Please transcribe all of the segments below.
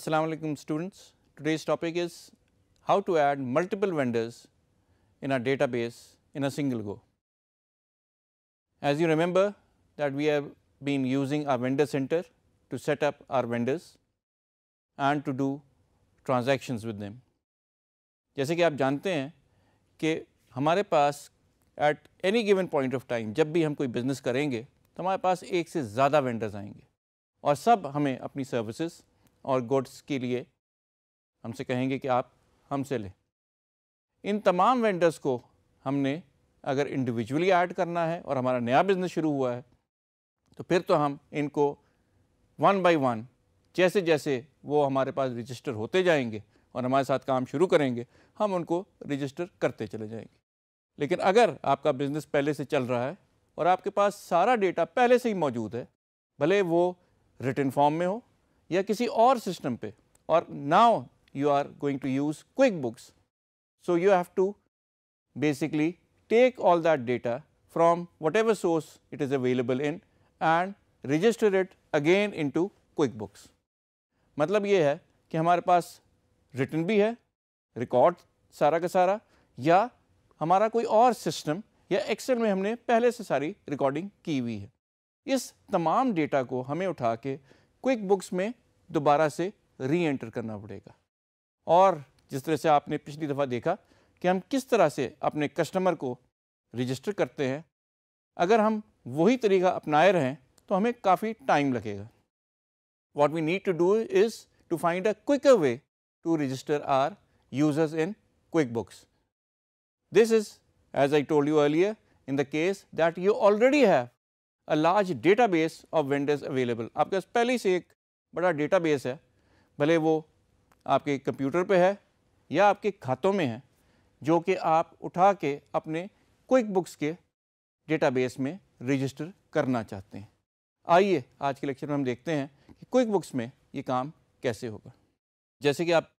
Assalamu alaikum students. Today's topic is how to add multiple vendors in a database in a single go. As you remember that we have been using our vendor center to set up our vendors and to do transactions with them. jaise ki aap jante hain ki hamare paas at any given point of time jab bhi hum koi business karenge to hamare paas ek se zyada vendors aayenge aur sab hame apni services और goods के लिए हमसे कहेंगे कि आप हमसे लें इन तमाम वेंडर्स को हमने अगर इंडिविजुअली ऐड करना है और हमारा नया बिज़नेस शुरू हुआ है तो फिर तो हम इनको वन बाय वन जैसे जैसे वो हमारे पास रजिस्टर होते जाएंगे और हमारे साथ काम शुरू करेंगे हम उनको रजिस्टर करते चले जाएंगे लेकिन अगर आपका बिज़नेस पहले से चल रहा है और आपके पास सारा डेटा पहले से ही मौजूद है भले वो रिटर्न फॉर्म में हो या किसी और सिस्टम पे और now you are going to use QuickBooks so you have to basically take all that data from whatever source it is available in and register it again into QuickBooks मतलब ये है कि हमारे पास return भी है record सारा का सारा या हमारा कोई और सिस्टम या एक्सेल में हमने पहले से सारी रिकॉर्डिंग की हुई है इस तमाम डेटा को हमें उठा के क्विक बुक्स में दोबारा से री एंटर करना पड़ेगा और जिस तरह से आपने पिछली दफ़ा देखा कि हम किस तरह से अपने कस्टमर को रजिस्टर करते हैं अगर हम वही तरीका अपनाए रहें तो हमें काफ़ी टाइम लगेगा what we need to do is to find a quick way to register our users in QuickBooks this is as I told you earlier in the case that you already have a large database of vendors available आपके पास पहले से एक बड़ा data base है भले वो आपके कंप्यूटर पे है या आपके खातों में है जो कि आप उठा के अपने क्विक बुक्स के डेटा बेस में रजिस्टर करना चाहते हैं आइए आज के लेक्चर में हम देखते हैं कि क्विक बुक्स में ये काम कैसे होगा जैसे कि आप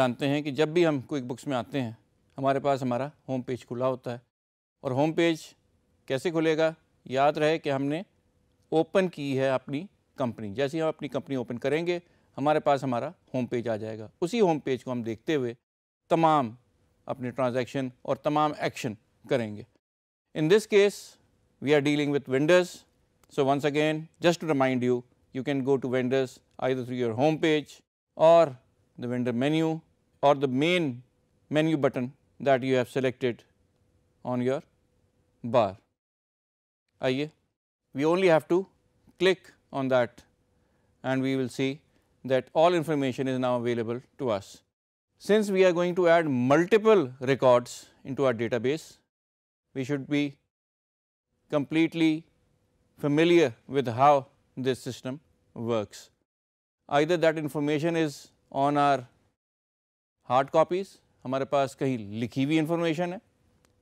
जानते हैं कि जब भी हम क्विक बुक्स में आते हैं हमारे पास हमारा होम पेज खुला होता है और होम पेज कैसे खुलेगा याद रहे कि हमने ओपन की है अपनी कंपनी जैसे हम अपनी कंपनी ओपन करेंगे हमारे पास हमारा होम पेज आ जाएगा उसी होम पेज को हम देखते हुए तमाम अपने ट्रांजैक्शन और तमाम एक्शन करेंगे in this case we are dealing with vendors so once again just to remind you you can go to vendors I through your home page और द वेंडर मेन्यू और the main menu button that you have selected on your bar we only have to click on that and we will see that all information is now available to us. Since we are going to add multiple records into our database, we should be completely familiar with how this system works. Either that information is on our hard copies, हमारे पास कहीं लिखी हुई information है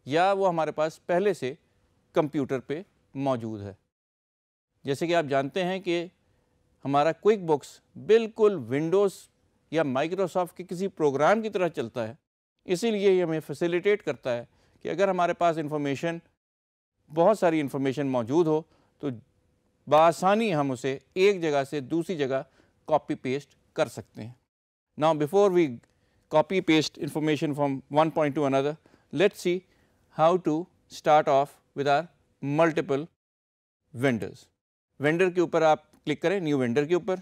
या वो हमारे पास पहले से कंप्यूटर पे मौजूद है जैसे कि आप जानते हैं कि हमारा क्विक बुक्स बिल्कुल विंडोज़ या माइक्रोसॉफ्ट के किसी प्रोग्राम की तरह चलता है इसीलिए ये हमें फैसिलिटेट करता है कि अगर हमारे पास इंफॉर्मेशन बहुत सारी इन्फॉर्मेशन मौजूद हो तो बासानी हम उसे एक जगह से दूसरी जगह कॉपी पेस्ट कर सकते हैं now before we copy paste information from one point to another let's see how to start off with our multiple vendors vendor के ऊपर आप क्लिक करें न्यू वेंडर के ऊपर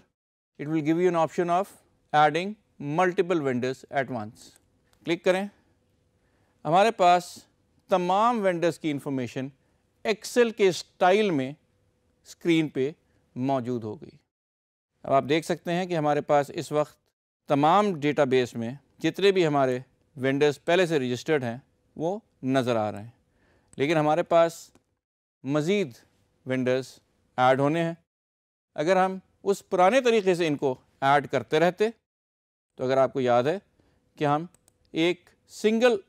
it will give you an option of adding multiple vendors at once click करें हमारे पास तमाम वेंडर्स की इंफॉर्मेशन एक्सेल के स्टाइल में स्क्रीन पे मौजूद हो गई अब आप देख सकते हैं कि हमारे पास इस वक्त तमाम डेटाबेस में जितने भी हमारे वेंडर्स पहले से रजिस्टर्ड हैं वो नज़र आ रहे हैं लेकिन हमारे पास मज़ीद वेंडर्स ऐड होने हैं अगर हम उस पुराने तरीके से इनको ऐड करते रहते तो अगर आपको याद है कि हम एक सिंगल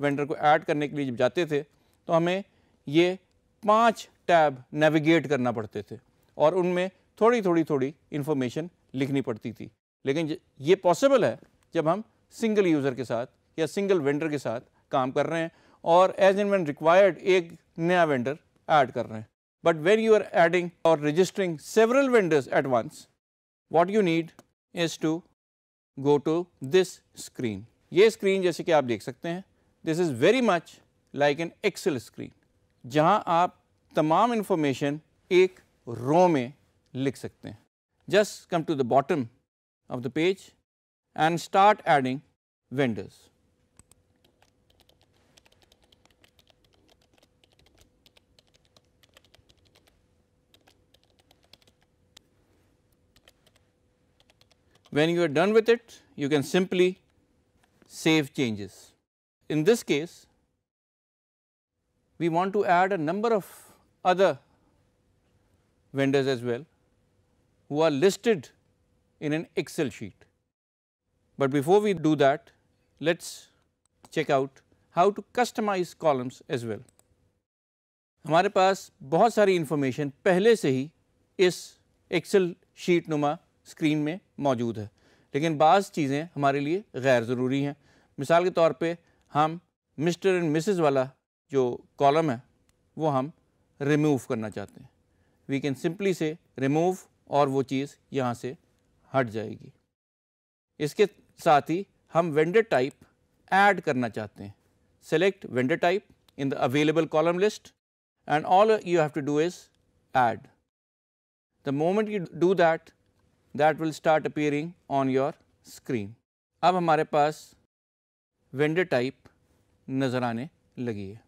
वेंडर को ऐड करने के लिए जब जाते थे तो हमें ये पांच टैब नेविगेट करना पड़ते थे और उनमें थोड़ी थोड़ी थोड़ी इन्फॉर्मेशन लिखनी पड़ती थी लेकिन ये पॉसिबल है जब हम सिंगल यूज़र के साथ या सिंगल वेंडर के साथ काम कर रहे हैं और एज इन वन रिक्वायर्ड एक नया वेंडर ऐड कर रहे हैं but when you are adding और registering several windows at once what you need is to go to this screen ये स्क्रीन जैसे कि आप देख सकते हैं this is very much like an Excel screen जहां आप तमाम इन्फॉर्मेशन एक रो में लिख सकते हैं just come to the bottom of the page and start adding vendors When you are done with it, you can simply save changes. In this case, we want to add a number of other vendors as well who are listed in an Excel sheet. But before we do that, let us check out how to customize columns as well. हमारे पास बहुत सारी information पहले से ही इस Excel sheet नुमा screen में मौजूद है लेकिन बाज़ चीज़ें हमारे लिए गैर ज़रूरी हैं मिसाल के तौर पे हम मिस्टर एंड मिसेस वाला जो कॉलम है वो हम रिमूव करना चाहते हैं वी कैन सिंपली से रिमूव और वो चीज़ यहाँ से हट जाएगी इसके साथ ही हम वेंडर टाइप ऐड करना चाहते हैं select vendor type in the available column list and all you have to do is add the moment you do that that will start appearing on your screen. अब हमारे पास vendor type नज़र आने लगी है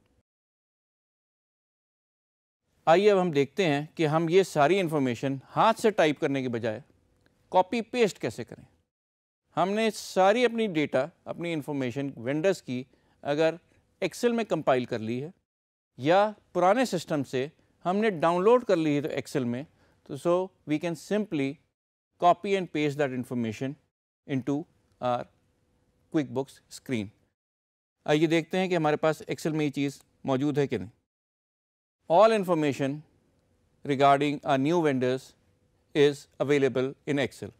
आइए अब हम देखते हैं कि हम ये सारी इन्फॉर्मेशन हाथ से टाइप करने के बजाय कॉपी पेस्ट कैसे करें हमने सारी अपनी डेटा अपनी इन्फॉर्मेशन वेंडर्स की अगर एक्सेल में कंपाइल कर ली है या पुराने सिस्टम से हमने डाउनलोड कर ली है तो एक्सेल में तो so we can simply copy and paste that information into our QuickBooks screen. आइए देखते हैं कि हमारे पास एक्सेल में ये चीज़ मौजूद है कि नहीं all information regarding our new vendors is available in Excel.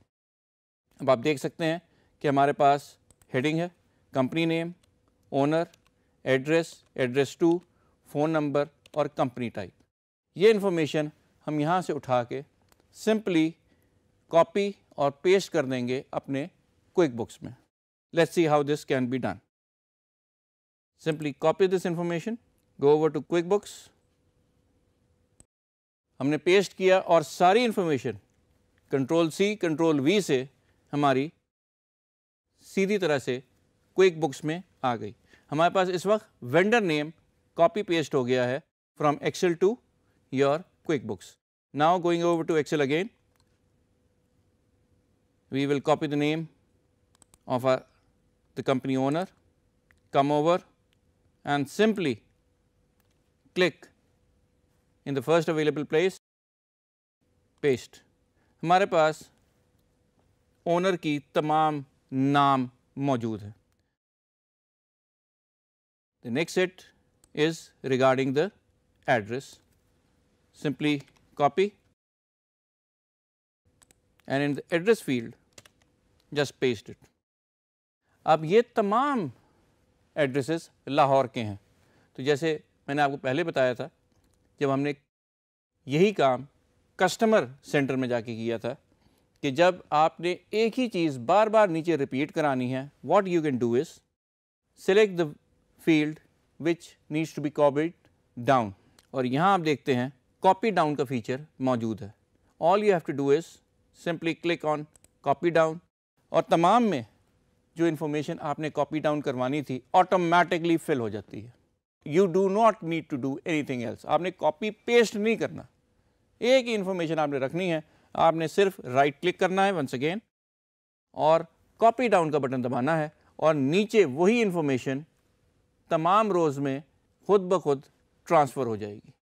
अब आप देख सकते हैं कि हमारे पास हेडिंग है company name owner address address two phone number और कंपनी टाइप ये इन्फॉर्मेशन हम यहाँ से उठा के सिंपली कॉपी और पेस्ट कर देंगे अपने क्विक बुक्स में see how this can be done simply copy this information go over to QuickBooks हमने पेस्ट किया और सारी information control C control V से हमारी सीधी तरह से क्विक बुक्स में आ गई हमारे पास इस वक्त वेंडर नेम कॉपी पेस्ट हो गया है from Excel to your QuickBooks now going over to Excel again we will copy the name of our, the company owner, come over and simply click in the first available place, paste. हमारे पास owner की तमाम नाम मौजूद है The next set is regarding the address. Simply copy and in the address field just paste it. अब ये तमाम addresses Lahore के हैं तो जैसे मैंने आपको पहले बताया था जब हमने यही काम कस्टमर सेंटर में जाके किया था कि जब आपने एक ही चीज़ बार बार नीचे रिपीट करानी है what you can do is select the field which needs to be copied down और यहाँ आप देखते हैं कॉपी डाउन का फीचर मौजूद है all you have to do is simply click on copy down और तमाम में जो इन्फॉर्मेशन आपने कॉपी डाउन करवानी थी ऑटोमेटिकली फिल हो जाती है you do not need to do anything else आपने कॉपी पेस्ट नहीं करना एक ही इन्फॉर्मेशन आपने रखनी है आपने सिर्फ राइट क्लिक करना है वंस अगेन और कॉपी डाउन का बटन दबाना है और नीचे वही इन्फॉर्मेशन तमाम रोज़ में खुद ब खुद ट्रांसफ़र हो जाएगी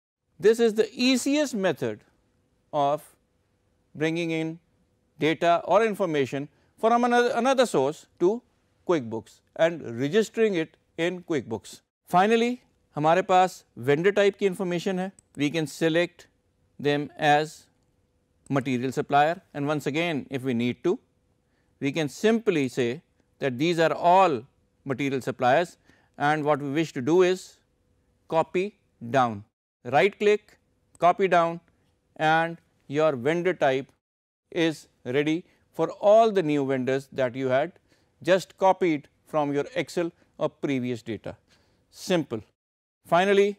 this is the easiest method of bringing in data or information from another source to QuickBooks and registering it in QuickBooks. Finally, हमारे पास vendor type की information है. We can select them as material supplier and once again if we need to, we can simply say that these are all material suppliers and what we wish to do is copy down. Right click, copy down and your vendor type is ready for all the new vendors that you had just copied from your Excel or previous data. Simple. Finally,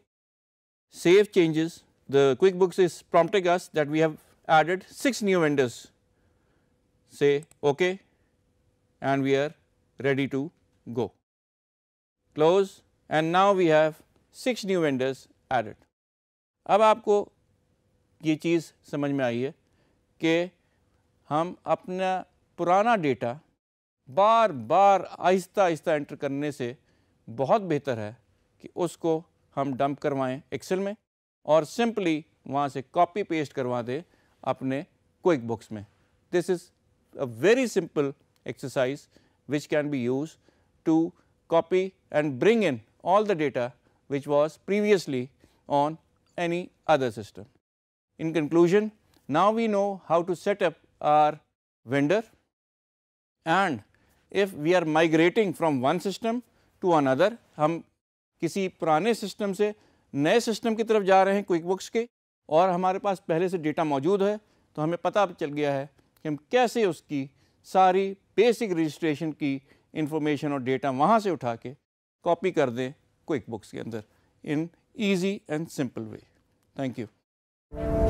save changes. The QuickBooks is prompting us that we have added 6 new vendors. Say OK and we are ready to go. Close and now we have 6 new vendors added. अब आपको ये चीज़ समझ में आई है कि हम अपना पुराना डेटा बार बार आहिस्ता आहिस्ता एंटर करने से बहुत बेहतर है कि उसको हम डंप करवाएं एक्सेल में और सिंपली वहां से कॉपी पेस्ट करवा दें अपने क्विक बुक्स में this is a very simple exercise which can be use to copy and bring in all the data which was previously on any other system in conclusion now we know how to set up our vendor and if we are migrating from one system to another हम किसी पुराने system से नए system की तरफ जा रहे हैं क्विक बुक्स के और हमारे पास पहले से डेटा मौजूद है तो हमें पता चल गया है कि हम कैसे उसकी सारी बेसिक रजिस्ट्रेशन की इन्फॉर्मेशन और डेटा वहाँ से उठा के कॉपी कर दें क्विक बुक्स के अंदर in easy and simple way thank you